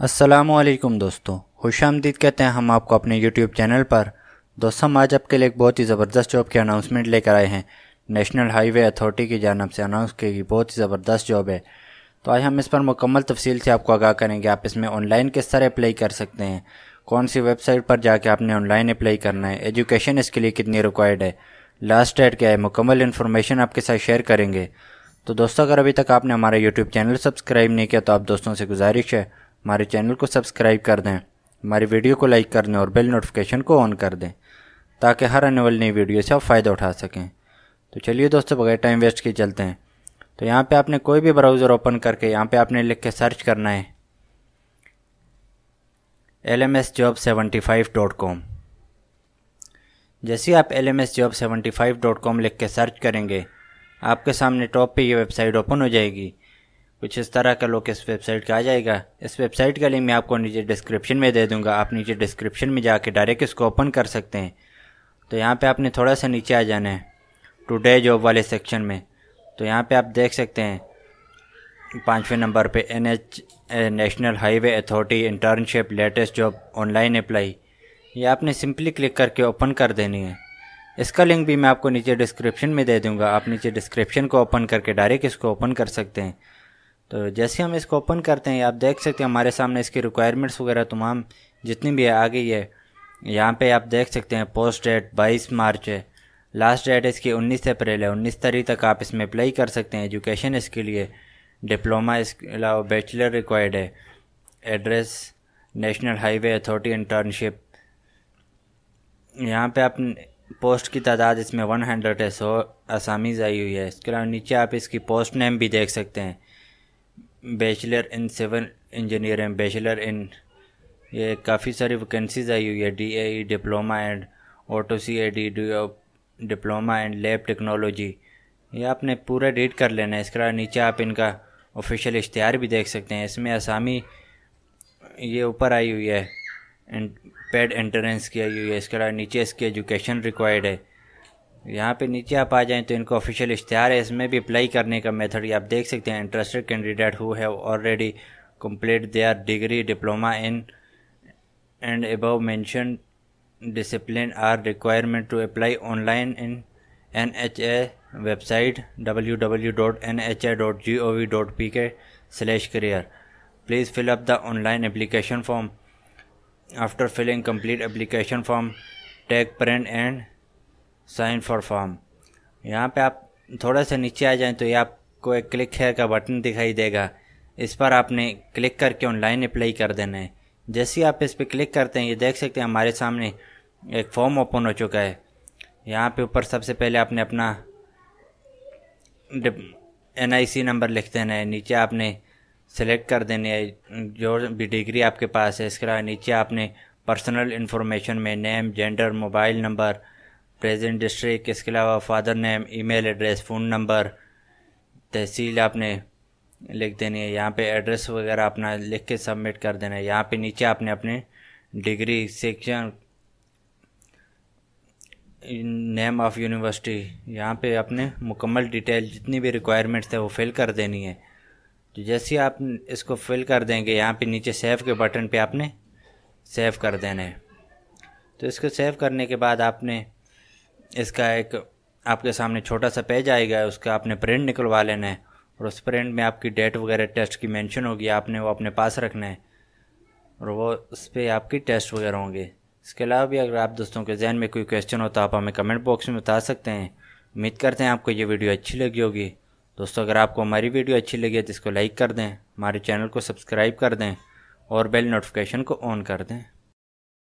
असलकम दोस्तों खुश आमदीद कहते हैं हम आपको अपने YouTube चैनल पर दोस्तों हम आज आपके लिए एक बहुत ही ज़बरदस्त जॉब की अनाउंसमेंट लेकर आए हैं नेशनल हाईवे अथॉरिटी की जानब से अनाउंस की गई बहुत ही ज़बरदस्त जॉब है तो आज हम इस पर मुकम्मल तफसील से आपको आगाह करेंगे आप इसमें ऑनलाइन किस तरह अप्लाई कर सकते हैं कौन सी वेबसाइट पर जाके आपने ऑनलाइन अप्लाई करना है एजुकेशन इसके लिए कितनी रिक्वायर्ड है लास्ट डेट क्या है मुकम्मल इन्फॉर्मेशन आपके साथ शेयर करेंगे तो दोस्तों अगर अभी तक आपने हमारा यूट्यूब चैनल सब्सक्राइब नहीं किया तो आप दोस्तों से गुजारिश है हमारे चैनल को सब्सक्राइब कर दें हमारी वीडियो को लाइक कर दें और बेल नोटिफिकेशन को ऑन कर दें ताकि हर आने वाली नई वीडियो से आप फ़ायदा उठा सकें तो चलिए दोस्तों बगैर टाइम वेस्ट के चलते हैं तो यहाँ पे आपने कोई भी ब्राउज़र ओपन करके यहाँ पे आपने लिख के सर्च करना है L M S job seventy five dot com जैसे आप L M S job seventy five dot com लिख के सर्च करेंगे आपके सामने टॉप पे ये वेबसाइट ओपन हो जाएगी कुछ इस तरह का लोग इस वेबसाइट का आ जाएगा इस वेबसाइट का लिंक मैं आपको नीचे डिस्क्रिप्शन में दे दूंगा आप नीचे डिस्क्रिप्शन में जाके डायरेक्ट इसको ओपन कर सकते हैं तो यहाँ पे आपने थोड़ा सा नीचे आ जाना है टुडे जॉब वाले सेक्शन में तो यहाँ पे आप देख सकते हैं पाँचवें नंबर पे N H national highway authority internship latest job online apply ये आपने सिंपली क्लिक करके ओपन कर देनी है इसका लिंक भी मैं आपको नीचे डिस्क्रिप्शन में दे दूँगा आप नीचे डिस्क्रिप्शन को ओपन करके डायरेक्ट इसको ओपन कर सकते हैं तो जैसे हम इसको ओपन करते हैं आप देख सकते हैं हमारे सामने इसकी रिक्वायरमेंट्स वगैरह तमाम जितनी भी है आ गई है यहाँ पे आप देख सकते हैं पोस्ट डेट 22 मार्च है लास्ट डेट इसकी 19 अप्रैल है 19 तारीख तक आप इसमें अप्लाई कर सकते हैं एजुकेशन इसके लिए डिप्लोमा इसके अलावा बैचलर रिक्वायर्ड है address national highway authority internship यहाँ पे आप पोस्ट की तादाद इसमें 100 है सौ आसामीज आई हुई है इसके अलावा नीचे आप इसकी पोस्ट नेम भी देख सकते हैं bachelor in civil engineering bachelor in ये काफ़ी सारी वैकेंसीज आई हुई है D A diploma and auto C A D diploma and lab technology ये आपने पूरा रीड कर लेना है इसके नीचे आप इनका ऑफिशियल इश्तहार भी देख सकते हैं इसमें आसामी ये ऊपर आई हुई है पेड एंट्रेंस की आई हुई है इसके बाद नीचे इसकी एजुकेशन रिक्वायर्ड है यहाँ पे नीचे आप आ जाएं तो इनको ऑफिशियल इश्तहार है इसमें भी अप्लाई करने का मेथड आप देख सकते हैं interested candidate who have already complete their degree diploma in and above mention discipline are requirement to apply online in N H A website W W dot N H A dot G O V dot P K slash career please fill up the online application form after filling complete application form take print and sign for form यहाँ पे आप थोड़ा सा नीचे आ जाएं तो ये आपको एक क्लिक हेयर का बटन दिखाई देगा इस पर आपने क्लिक करके ऑनलाइन अप्लाई कर देना है जैसे ही आप इस पर क्लिक करते हैं ये देख सकते हैं हमारे सामने एक फॉर्म ओपन हो चुका है यहाँ पे ऊपर सबसे पहले आपने अपना एन आई सी नंबर लिख देना है नीचे आपने सेलेक्ट कर देने है जो भी डिग्री आपके पास है इसके अलावा नीचे आपने पर्सनल इन्फॉर्मेशन में name gender mobile number present district इसके अलावा father name email address phone number tehsil आपने लिख देनी है यहाँ पे एड्रेस वगैरह अपना लिख के सबमिट कर देना है यहाँ पे नीचे आपने अपने degree section name of university यहाँ पे अपने मुकम्मल डिटेल जितनी भी रिक्वायरमेंट्स है वो फिल कर देनी है तो जैसे ही आप इसको फिल कर देंगे यहाँ पे नीचे सेव के बटन पे आपने सेव कर देना है तो इसको सेव करने के बाद आपने इसका एक आपके सामने छोटा सा पेज आएगा उसका आपने प्रिंट निकलवा लेना है और उस प्रिंट में आपकी डेट वगैरह टेस्ट की मेंशन होगी आपने वो अपने पास रखना है और वो उस पर आपकी टेस्ट वगैरह होंगे इसके अलावा भी अगर आप दोस्तों के जहन में कोई क्वेश्चन हो तो आप हमें कमेंट बॉक्स में बता सकते हैं उम्मीद करते हैं आपको ये वीडियो अच्छी लगी होगी दोस्तों अगर आपको हमारी वीडियो अच्छी लगी है तो इसको लाइक कर दें हमारे चैनल को सब्सक्राइब कर दें और बेल नोटिफिकेशन को ऑन कर दें